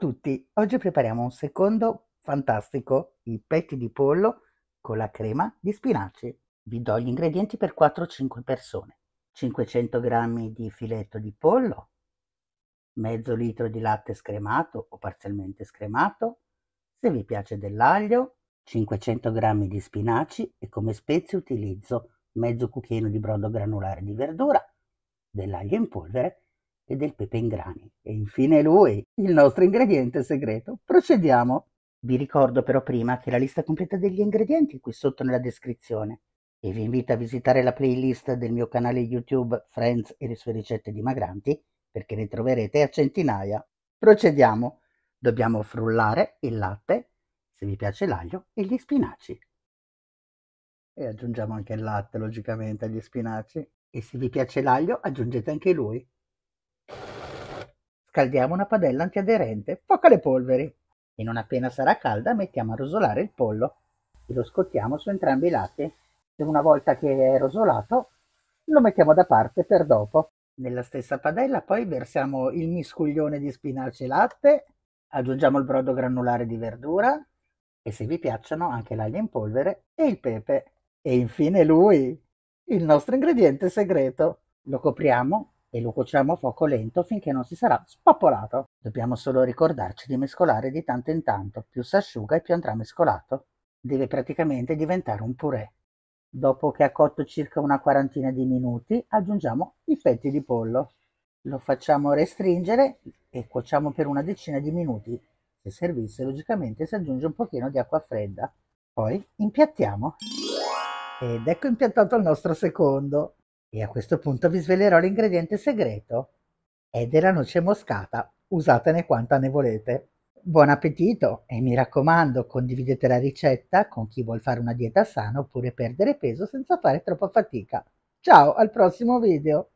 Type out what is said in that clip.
tutti, oggi prepariamo un secondo fantastico, i petti di pollo con la crema di spinaci. Vi do gli ingredienti per 4-5 persone. 500 g di filetto di pollo, mezzo litro di latte scremato o parzialmente scremato, se vi piace dell'aglio, 500 g di spinaci e come spezie utilizzo mezzo cucchiaino di brodo granulare di verdura, dell'aglio in polvere e del pepe in grani. E infine lui, il nostro ingrediente segreto. Procediamo. Vi ricordo però prima che la lista completa degli ingredienti è qui sotto nella descrizione e vi invito a visitare la playlist del mio canale YouTube Friends e le sue ricette dimagranti perché ne troverete a centinaia. Procediamo. Dobbiamo frullare il latte, se vi piace l'aglio, e gli spinaci. E aggiungiamo anche il latte, logicamente, agli spinaci. E se vi piace l'aglio, aggiungete anche lui. Scaldiamo una padella antiaderente, poca le polveri e non appena sarà calda mettiamo a rosolare il pollo e lo scottiamo su entrambi i lati e una volta che è rosolato lo mettiamo da parte per dopo. Nella stessa padella poi versiamo il miscuglione di spinaci e latte, aggiungiamo il brodo granulare di verdura e se vi piacciono anche l'aglio in polvere e il pepe. E infine lui, il nostro ingrediente segreto. Lo copriamo e lo cuociamo a fuoco lento finché non si sarà spappolato. Dobbiamo solo ricordarci di mescolare di tanto in tanto, più si asciuga e più andrà mescolato. Deve praticamente diventare un purè. Dopo che ha cotto circa una quarantina di minuti, aggiungiamo i fetti di pollo. Lo facciamo restringere e cuociamo per una decina di minuti. Se servisse, logicamente si aggiunge un pochino di acqua fredda. Poi impiattiamo. Ed ecco impiattato il nostro secondo. E a questo punto vi svelerò l'ingrediente segreto. È della noce moscata, usatene quanta ne volete. Buon appetito e mi raccomando condividete la ricetta con chi vuol fare una dieta sana oppure perdere peso senza fare troppa fatica. Ciao, al prossimo video!